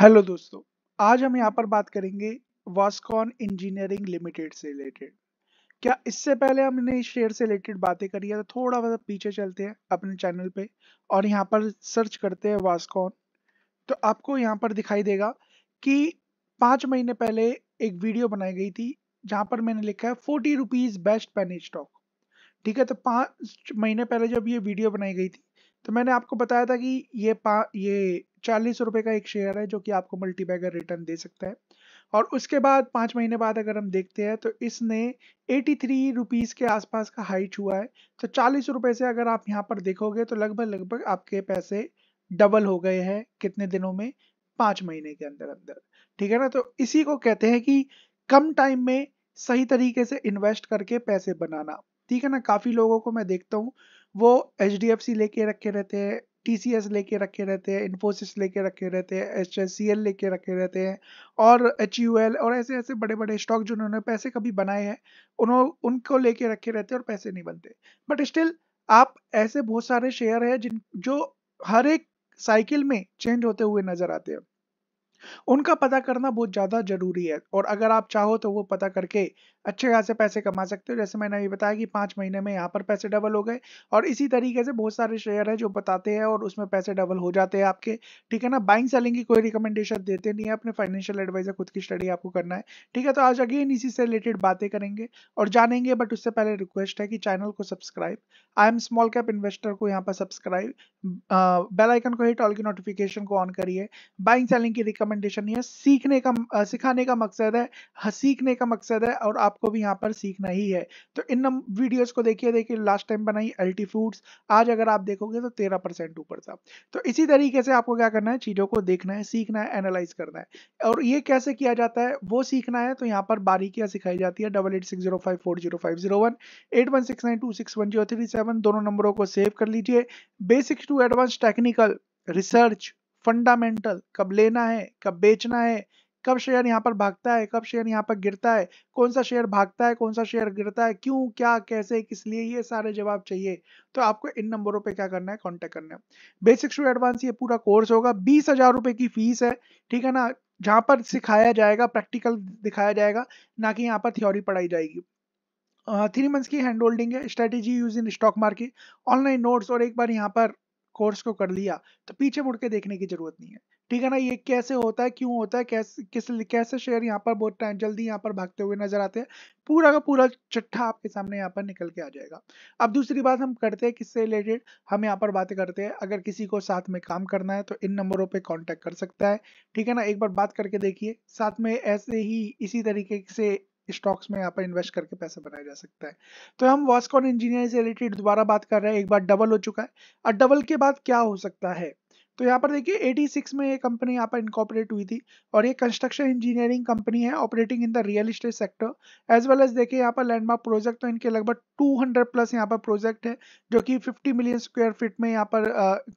Hello दोस्तों आज हम यहाँ पर बात करेंगे वास्कॉन इंजीनियरिंग लिमिटेड से रिलेटेड क्या इससे पहले हमने इस शेयर से रिलेटेड बातें करी है तो थोड़ा बहुत पीछे चलते हैं अपने चैनल पे और यहाँ पर सर्च करते हैं वास्कॉन तो आपको यहाँ पर दिखाई देगा कि पाँच महीने पहले एक वीडियो बनाई गई थी जहाँ पर मैंने लिखा है forty rupees best penny stock ठीक है तो पाँच महीने पहले जब ये वीडियो बनाई गई थी तो मैंने आपको बताया था कि ये पा ये चालीस रुपये का एक शेयर है जो कि आपको मल्टीबैगर रिटर्न दे सकता है और उसके बाद पाँच महीने बाद अगर हम देखते हैं तो इसने एटी थ्री रुपीज़ के आसपास का हाई छुआ है तो चालीस रुपये से अगर आप यहाँ पर देखोगे तो लगभग लगभग आपके पैसे डबल हो गए हैं कितने दिनों में पाँच महीने के अंदर अंदर ठीक है ना तो इसी को कहते हैं कि कम टाइम में सही तरीके से इन्वेस्ट करके पैसे बनाना ठीक है ना काफ़ी लोगों को मैं देखता हूँ वो एच डी एफ सी लेके रखे रहते हैं टी सी एस लेके रखे रहते हैं इन्फोसिस लेके रखे रहते हैं एच एस सी एल लेके रखे रहते हैं और एच यू एल और ऐसे ऐसे बड़े बड़े स्टॉक जिन्होंने पैसे कभी बनाए हैं उन्होंने उनको लेके रखे रहते हैं और पैसे नहीं बनते बट स्टिल आप ऐसे बहुत सारे शेयर हैं जिन जो हर एक साइकिल में चेंज होते हुए नजर आते हैं उनका पता करना बहुत ज़्यादा ज़रूरी है और अगर आप चाहो तो वो पता करके अच्छे खासे पैसे कमा सकते हो जैसे मैंने अभी बताया कि पांच महीने में यहाँ पर पैसे डबल हो गए और इसी तरीके से बहुत सारे शेयर है जो बताते हैं और उसमें पैसे डबल हो जाते हैं आपके ठीक है ना बाइंग सेलिंग की कोई रिकमेंडेशन देते नहीं है अपने फाइनेंशियल एडवाइजर खुद की स्टडी आपको करना है ठीक है तो आज अगेन इसी से रिलेटेड बातें करेंगे और जानेंगे बट उससे पहले रिक्वेस्ट है कि चैनल को subscribe I am small cap investor को यहाँ पर सब्सक्राइब बेलाइकन को हिट ऑल की नोटिफिकेशन को ऑन करिए बाइंग सेलिंग की रिकमेंड रिकमेंडेशन नहीं है सीखने का सिखाने का मकसद है सीखने का मकसद है और आपको भी यहाँ पर सीखना ही है तो इन वीडियोस को देखिए देखिए लास्ट टाइम बनाई एल्टी फूड्स आज अगर आप देखोगे तो तेरह परसेंट ऊपर था तो इसी तरीके से आपको क्या करना है चीज़ों को देखना है सीखना है एनालाइज करना है और ये कैसे किया जाता है वो सीखना है तो यहाँ पर बारीकियाँ सिखाई जाती है double eight six zero five four zero five zero one eight one six nine two six one zero three seven दोनों नंबरों को सेव कर लीजिए basics to advance technical research fundamental कब लेना है कब बेचना है कब शेयर यहाँ पर भागता है कब शेयर यहाँ पर गिरता है कौन सा शेयर भागता है कौन सा शेयर गिरता है क्यों क्या कैसे किस लिए ये सारे जवाब चाहिए तो आपको इन नंबरों पे क्या करना है कांटेक्ट करना है बेसिक्स टू एडवांस ये पूरा कोर्स होगा बीस हजार रुपए की फीस है ठीक है ना जहाँ पर सिखाया जाएगा प्रैक्टिकल दिखाया जाएगा ना कि यहाँ पर थ्योरी पढ़ाई जाएगी थ्री मंथ्स की हैंड होल्डिंग है strategy use in stock market online notes और एक बार यहाँ पर कोर्स को कर लिया तो पीछे मुड़ के देखने की जरूरत नहीं है ठीक है ना ये कैसे होता है क्यों होता है कैसे किस कैसे शेयर यहाँ पर बहुत टाइम जल्दी यहाँ पर भागते हुए नजर आते हैं पूरा का पूरा चट्ठा आपके सामने यहाँ पर निकल के आ जाएगा अब दूसरी बात हम करते हैं किससे रिलेटेड हम यहाँ पर बातें करते हैं अगर किसी को साथ में काम करना है तो इन नंबरों पर कॉन्टेक्ट कर सकता है ठीक है ना एक बार बात करके देखिए साथ में ऐसे ही इसी तरीके से स्टॉक्स में यहाँ पर इन्वेस्ट करके पैसा बनाया जा सकता है तो हम वॉस्कॉन इंजीनियर से रिलेटेड दोबारा बात कर रहे हैं एक बार डबल हो चुका है और डबल के बाद क्या हो सकता है तो यहाँ पर देखिए 86 में ये कंपनी यहाँ पर इनकॉपरेट हुई थी और ये कंस्ट्रक्शन इंजीनियरिंग कंपनी है operating in the real estate sector as well as देखिए यहाँ पर लैंडमार्क प्रोजेक्ट तो इनके लगभग 200 प्लस यहाँ पर प्रोजेक्ट है जो कि 50 मिलियन स्क्वायर फीट में यहाँ पर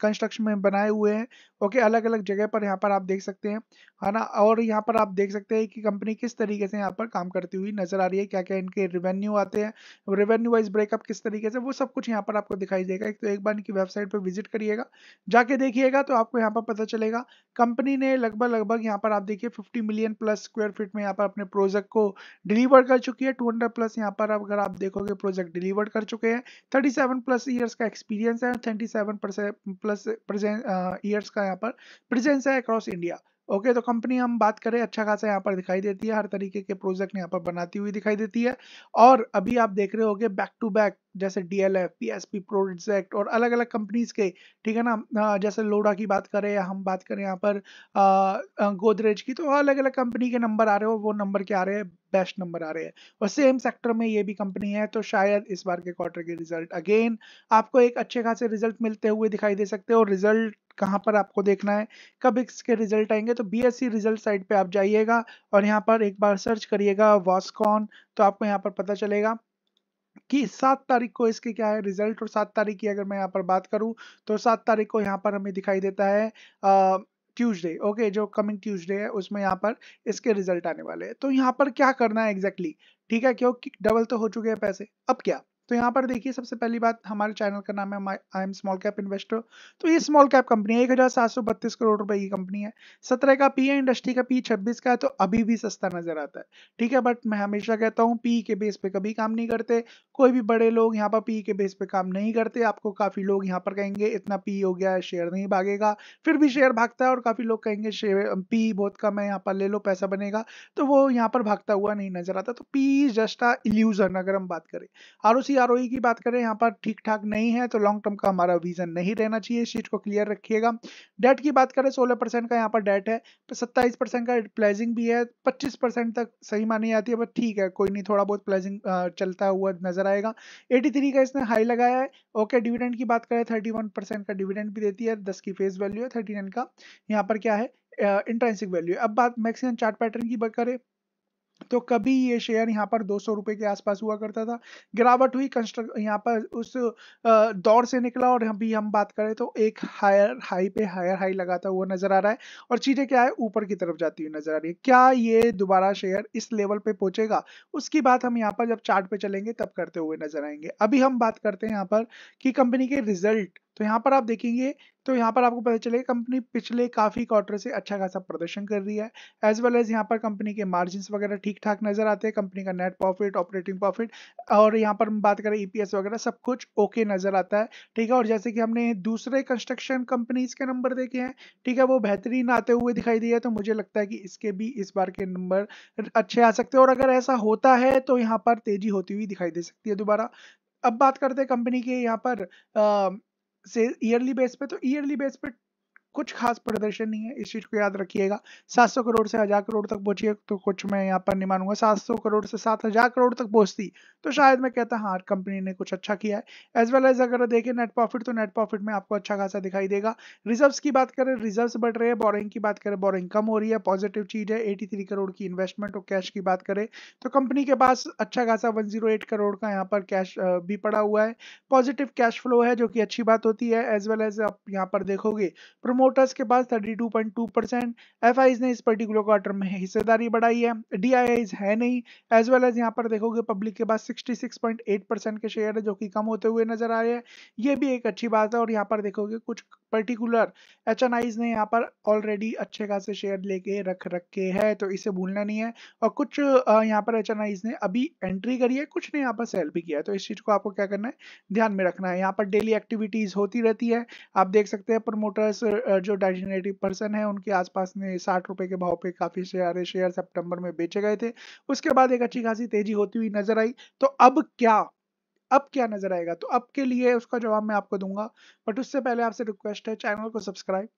कंस्ट्रक्शन uh, में बनाए हुए हैं ओके अलग अलग जगह पर यहाँ पर आप देख सकते हैं है ना और यहाँ पर आप देख सकते हैं कि कंपनी किस तरीके से यहाँ पर काम करती हुई नजर आ रही है क्या क्या इनके रेवेन्यू आते हैं रेवेन्यू वाइज ब्रेकअप किस तरीके से वो सब कुछ यहाँ पर आपको दिखाई देगा तो एक बार इनकी वेबसाइट पर विजिट करिएगा जाके देखिएगा तो तो आपको यहाँ पर पता चलेगा कंपनी ने लगभग लगभग यहाँ पर आप देखिए 50 मिलियन प्लस स्क्वायर फीट में यहाँ पर अपने प्रोजेक्ट को डिलीवर कर चुकी है 200 प्लस यहाँ पर अगर आप देखोगे प्रोजेक्ट डिलीवर कर चुके हैं 37 प्लस इयर्स का एक्सपीरियंस है थर्टी सेवन प्लस ईयर्स का यहाँ पर प्रेजेंस है अक्रॉस इंडिया ओके okay, तो कंपनी हम बात करें अच्छा खासा यहाँ पर दिखाई देती है हर तरीके के प्रोजेक्ट यहाँ पर बनाती हुई दिखाई देती है और अभी आप देख रहे होंगे बैक टू बैक जैसे D L F P S P project और अलग अलग कंपनीज के ठीक है ना जैसे लोडा की बात करें या हम बात करें यहाँ पर गोदरेज की तो अलग अलग कंपनी के नंबर आ रहे हो वो नंबर क्या आ रहे हैं बेस्ट नंबर आ रहे हैं और सेम सेक्टर में ये भी कंपनी है तो शायद इस बार के क्वार्टर के रिजल्ट अगेन आपको एक अच्छे खासे रिजल्ट मिलते हुए दिखाई दे सकते हो रिजल्ट कहाँ पर आपको देखना है कब इसके रिजल्ट आएंगे तो बीएससी रिजल्ट साइट पे आप जाइएगा और यहाँ पर एक बार सर्च करिएगा वॉस्कॉन तो आपको यहाँ पर पता चलेगा कि सात तारीख को इसके क्या है रिजल्ट और सात तारीख की अगर मैं यहाँ पर बात करूं तो सात तारीख को यहाँ पर हमें दिखाई देता है ट्यूजडे ओके okay, जो कमिंग ट्यूजडे है उसमें यहाँ पर इसके रिजल्ट आने वाले हैं तो यहाँ पर क्या करना है एग्जैक्टली exactly? ठीक है क्योंकि डबल तो हो चुके हैं पैसे अब क्या तो यहाँ पर देखिए सबसे पहली बात हमारे चैनल का नाम है I am small cap investor तो ये स्मॉल कैप कंपनी है एक हजार सात सौ बत्तीस करोड़ रुपए की कंपनी है सत्रह का पी है इंडस्ट्री का पी छब्बीस का है तो अभी भी सस्ता नजर आता है ठीक है बट मैं हमेशा कहता हूँ पी के बेस पे कभी काम नहीं करते कोई भी बड़े लोग यहाँ पर पी के बेस पे काम नहीं करते आपको काफी लोग यहाँ पर कहेंगे इतना पी हो गया है शेयर नहीं भागेगा फिर भी शेयर भागता है और काफी लोग कहेंगे पी बहुत कम है यहाँ पर ले लो पैसा बनेगा तो वो यहाँ पर भागता हुआ नहीं नजर आता तो पी जस्ट अ इल्यूजन अगर हम बात करें आरोप सी आर की बात करें यहाँ पर ठीक ठाक नहीं है तो लॉन्ग टर्म का हमारा विजन नहीं रहना चाहिए इस चीज को क्लियर रखिएगा डेट की बात करें सोलह परसेंट का यहाँ पर डेट है तो सत्ताईस परसेंट का प्लेजिंग भी है पच्चीस परसेंट तक सही मानी जाती है बट ठीक है कोई नहीं थोड़ा बहुत प्लेजिंग चलता हुआ नजर आएगा एटी का इसने हाई लगाया है ओके डिविडेंड की बात करें थर्टी का डिविडेंड भी देती है दस की फेस वैल्यू है थर्टी का यहाँ पर क्या है इंट्रेंसिक वैल्यू अब बात मैक्सिमम चार्ट पैटर्न की बात करें तो कभी ये शेयर यहाँ पर दो सौ के आसपास हुआ करता था गिरावट हुई कंस्ट्रक्ट यहाँ पर उस दौर से निकला और अभी हम बात करें तो एक हायर हाई पे हायर हाई लगाता हुआ नजर आ रहा है और चीजें क्या है ऊपर की तरफ जाती हुई नजर आ रही है क्या ये दोबारा शेयर इस लेवल पे पहुंचेगा उसकी बात हम यहाँ पर जब चार्ट चलेंगे तब करते हुए नजर आएंगे अभी हम बात करते हैं यहाँ पर कि कंपनी के रिजल्ट तो यहाँ पर आप देखेंगे तो यहाँ पर आपको पता चलेगा कंपनी पिछले काफ़ी क्वार्टर से अच्छा खासा प्रदर्शन कर रही है एज वेल एज यहाँ पर कंपनी के मार्जिन वगैरह ठीक ठाक नजर आते हैं कंपनी का नेट प्रॉफिट ऑपरेटिंग प्रॉफिट और यहाँ पर हम बात करें ईपीएस e वगैरह सब कुछ ओके नजर आता है ठीक है और जैसे कि हमने दूसरे कंस्ट्रक्शन कंपनीज के नंबर देखे हैं ठीक है वो बेहतरीन आते हुए दिखाई दिया तो मुझे लगता है कि इसके भी इस बार के नंबर अच्छे आ सकते हैं और अगर ऐसा होता है तो यहाँ पर तेजी होती हुई दिखाई दे सकती है दोबारा अब बात करते हैं कंपनी के यहाँ पर से ईयरली बेस पे तो ईयरली बेस पे कुछ खास प्रदर्शन नहीं है इस चीज को याद रखिएगा सात सौ करोड़ से हजार करोड़ तक पहुंची तो कुछ मैं यहाँ पर नहीं मानूंगा सात सौ करोड़ से सात हज़ार करोड़ तक पहुंचती तो शायद मैं कहता हाँ कंपनी ने कुछ अच्छा किया है एज वेल एज अगर देखें नेट प्रॉफिट तो नेट प्रॉफिट में आपको अच्छा खासा दिखाई देगा रिजर्व की बात करें रिजर्व बढ़ रहे हैं बोरिंग की बात करें बोरिंग कम हो रही है पॉजिटिव चीज है एटी करोड़ की इन्वेस्टमेंट और कैश की बात करें तो कंपनी के पास अच्छा खासा वन करोड़ का यहाँ पर कैश भी पड़ा हुआ है पॉजिटिव कैश फ्लो है जो कि अच्छी बात होती है एज वेल एज आप यहाँ पर देखोगे प्रमोट मोटर्स के पास 32.2 परसेंट एफ ने इस पर्टिकुलर क्वार्टर में हिस्सेदारी बढ़ाई है डी है नहीं एज वेल एज यहाँ पर देखोगे पब्लिक के पास 66.8 परसेंट के शेयर है जो कि कम होते हुए नजर आ रहे हैं ये भी एक अच्छी बात है और यहाँ पर देखोगे कुछ पर्टिकुलर एच ने यहाँ पर ऑलरेडी अच्छे खासे शेयर लेके रख रखे है तो इसे भूलना नहीं है और कुछ यहाँ पर एच ने अभी एंट्री करी है कुछ ने यहाँ पर सेल भी किया है तो इस चीज़ को आपको क्या करना है ध्यान में रखना है यहाँ पर डेली एक्टिविटीज़ होती रहती है आप देख सकते हैं प्रमोटर्स जो डेजिनेटिव पर्सन है उनके आसपास में साठ रुपए के भाव पे काफी सारे शेयर सितंबर में बेचे गए थे उसके बाद एक अच्छी खासी तेजी होती हुई नजर आई तो अब क्या अब क्या नजर आएगा तो अब के लिए उसका जवाब मैं आपको दूंगा बट उससे पहले आपसे रिक्वेस्ट है चैनल को सब्सक्राइब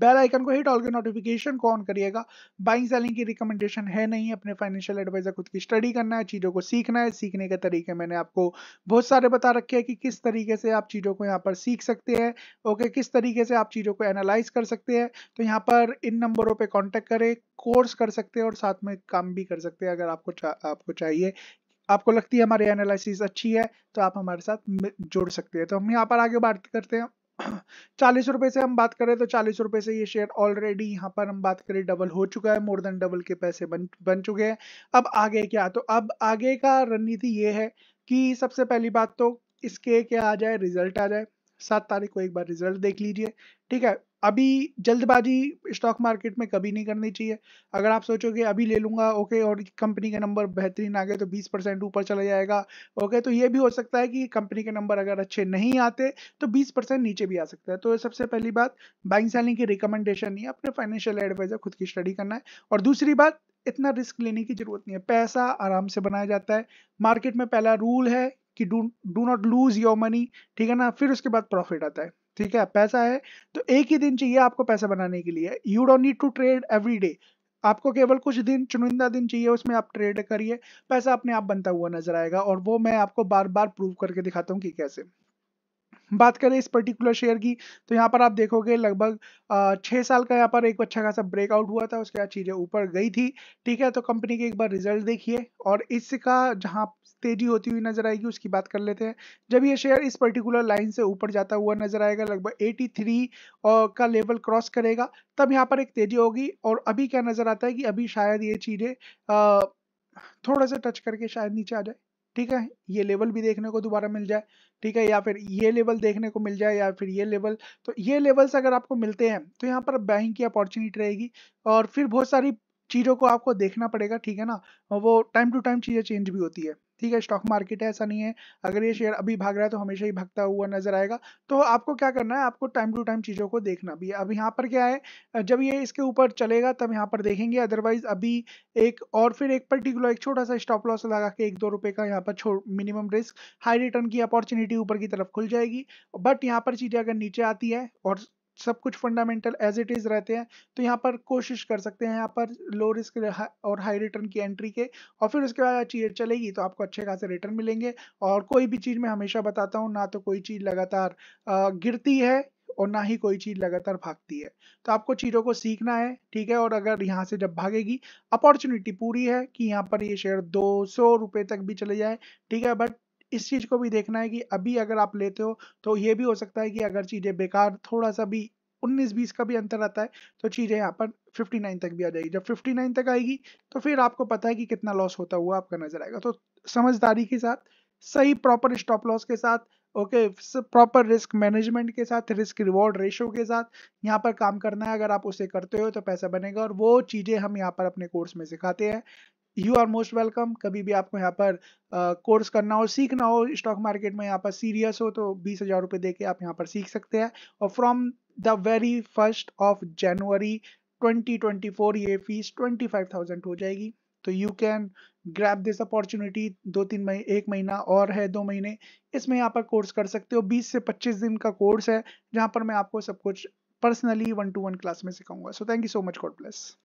बेल आइकन को हिट ऑल के नोटिफिकेशन को ऑन करिएगा बाइंग सेलिंग की रिकमेंडेशन है नहीं अपने फाइनेंशियल एडवाइजर खुद की स्टडी करना है चीज़ों को सीखना है सीखने के तरीके मैंने आपको बहुत सारे बता रखे हैं कि किस तरीके से आप चीज़ों को यहाँ पर सीख सकते हैं ओके किस तरीके से आप चीज़ों को एनालाइज कर सकते हैं तो यहाँ पर इन नंबरों पर कॉन्टेक्ट करें कोर्स कर सकते हैं और साथ में काम भी कर सकते हैं अगर आपको चा, आपको चाहिए आपको लगती है हमारी एनालिसिस अच्छी है तो आप हमारे साथ जुड़ सकते हैं तो हम यहाँ पर आगे बात करते हैं चालीस रुपए से हम बात करें तो चालीस रुपए से ये शेयर ऑलरेडी यहाँ पर हम बात करें डबल हो चुका है मोर देन डबल के पैसे बन बन चुके हैं अब आगे क्या तो अब आगे का रणनीति ये है कि सबसे पहली बात तो इसके क्या आ जाए रिजल्ट आ जाए सात तारीख को एक बार रिजल्ट देख लीजिए ठीक है अभी जल्दबाजी स्टॉक मार्केट में कभी नहीं करनी चाहिए अगर आप सोचोगे अभी ले लूँगा ओके और कंपनी का नंबर बेहतरीन आ गए तो 20 परसेंट ऊपर चला जाएगा ओके तो ये भी हो सकता है कि कंपनी के नंबर अगर अच्छे नहीं आते तो 20 परसेंट नीचे भी आ सकता है तो सबसे पहली बात बाइंग सेलिंग की रिकमेंडेशन नहीं है अपने फाइनेंशियल एडवाइजर खुद की स्टडी करना है और दूसरी बात इतना रिस्क लेने की जरूरत नहीं है पैसा आराम से बनाया जाता है मार्केट में पहला रूल है कि do do not lose your money ठीक है ना फिर उसके बाद प्रॉफिट आता है ठीक है पैसा है तो एक ही दिन चाहिए आपको पैसा बनाने के लिए you don't need to trade every day आपको केवल कुछ दिन चुनिंदा दिन चाहिए उसमें आप ट्रेड करिए पैसा अपने आप बनता हुआ नजर आएगा और वो मैं आपको बार बार प्रूव करके दिखाता हूँ कि कैसे बात करें इस पर्टिकुलर शेयर की तो यहाँ पर आप देखोगे लगभग छः साल का यहाँ पर एक अच्छा खासा ब्रेकआउट हुआ था उसके बाद चीज़ें ऊपर गई थी ठीक है तो कंपनी के एक बार रिजल्ट देखिए और इसका जहाँ तेजी होती हुई नजर आएगी उसकी बात कर लेते हैं जब ये शेयर इस पर्टिकुलर लाइन से ऊपर जाता हुआ नजर आएगा लगभग एटी थ्री का लेवल क्रॉस करेगा तब यहाँ पर एक तेजी होगी और अभी क्या नजर आता है कि अभी शायद ये चीज़ें थोड़ा सा टच करके शायद नीचे आ जाए ठीक है ये लेवल भी देखने को दोबारा मिल जाए ठीक है या फिर ये लेवल देखने को मिल जाए या फिर ये लेवल तो ये लेवल्स अगर आपको मिलते हैं तो यहाँ पर बैंक की अपॉर्चुनिटी रहेगी और फिर बहुत सारी चीज़ों को आपको देखना पड़ेगा ठीक है ना वो टाइम टू टाइम चीज़ें चेंज भी होती है ठीक है स्टॉक मार्केट है ऐसा नहीं है अगर ये शेयर अभी भाग रहा है तो हमेशा ही भागता हुआ नजर आएगा तो आपको क्या करना है आपको टाइम टू टाइम चीज़ों को देखना भी है अब यहाँ पर क्या है जब ये इसके ऊपर चलेगा तब यहाँ पर देखेंगे अदरवाइज अभी एक और फिर एक पर्टिकुलर एक छोटा सा स्टॉप लॉस लगा के एक दो रुपये का यहाँ पर मिनिमम रिस्क हाई रिटर्न की अपॉर्चुनिटी ऊपर की तरफ खुल जाएगी बट यहाँ पर चीज़ें अगर नीचे आती है और सब कुछ फंडामेंटल एज इट इज़ रहते हैं तो यहाँ पर कोशिश कर सकते हैं यहाँ पर लो रिस्क और हाई रिटर्न की एंट्री के और फिर उसके बाद चीज़ चलेगी तो आपको अच्छे खासे रिटर्न मिलेंगे और कोई भी चीज़ मैं हमेशा बताता हूँ ना तो कोई चीज़ लगातार गिरती है और ना ही कोई चीज़ लगातार भागती है तो आपको चीज़ों को सीखना है ठीक है और अगर यहाँ से जब भागेगी अपॉर्चुनिटी पूरी है कि यहाँ पर ये शेयर दो सौ रुपये तक भी चले जाए ठीक है बट इस चीज़ को भी देखना है कि अभी अगर आप लेते हो तो ये भी हो सकता है कि अगर चीज़ें बेकार थोड़ा सा भी 19-20 का भी अंतर आता है तो चीज़ें यहाँ पर 59 तक भी आ जाएगी जब 59 तक आएगी तो फिर आपको पता है कि कितना लॉस होता हुआ आपका नजर आएगा तो समझदारी के साथ सही प्रॉपर स्टॉप लॉस के साथ ओके प्रॉपर रिस्क मैनेजमेंट के साथ रिस्क रिवॉर्ड रेशियो के साथ यहाँ पर काम करना है अगर आप उसे करते हो तो पैसा बनेगा और वो चीज़ें हम यहाँ पर अपने कोर्स में सिखाते हैं यू आर मोस्ट वेलकम कभी भी आपको यहाँ पर कोर्स uh, करना हो सीखना हो स्टॉक मार्केट में यहाँ पर सीरियस हो तो बीस हजार रुपये दे के आप यहाँ पर सीख सकते हैं और from the very first of January 2024 ये फीस 25,000 हो जाएगी तो you can grab this opportunity दो तीन महीने एक महीना और है दो महीने इसमें यहाँ पर कोर्स कर सकते हो 20 से 25 दिन का कोर्स है जहाँ पर मैं आपको सब कुछ personally one to one class में सिखाऊंगा so thank you so much God bless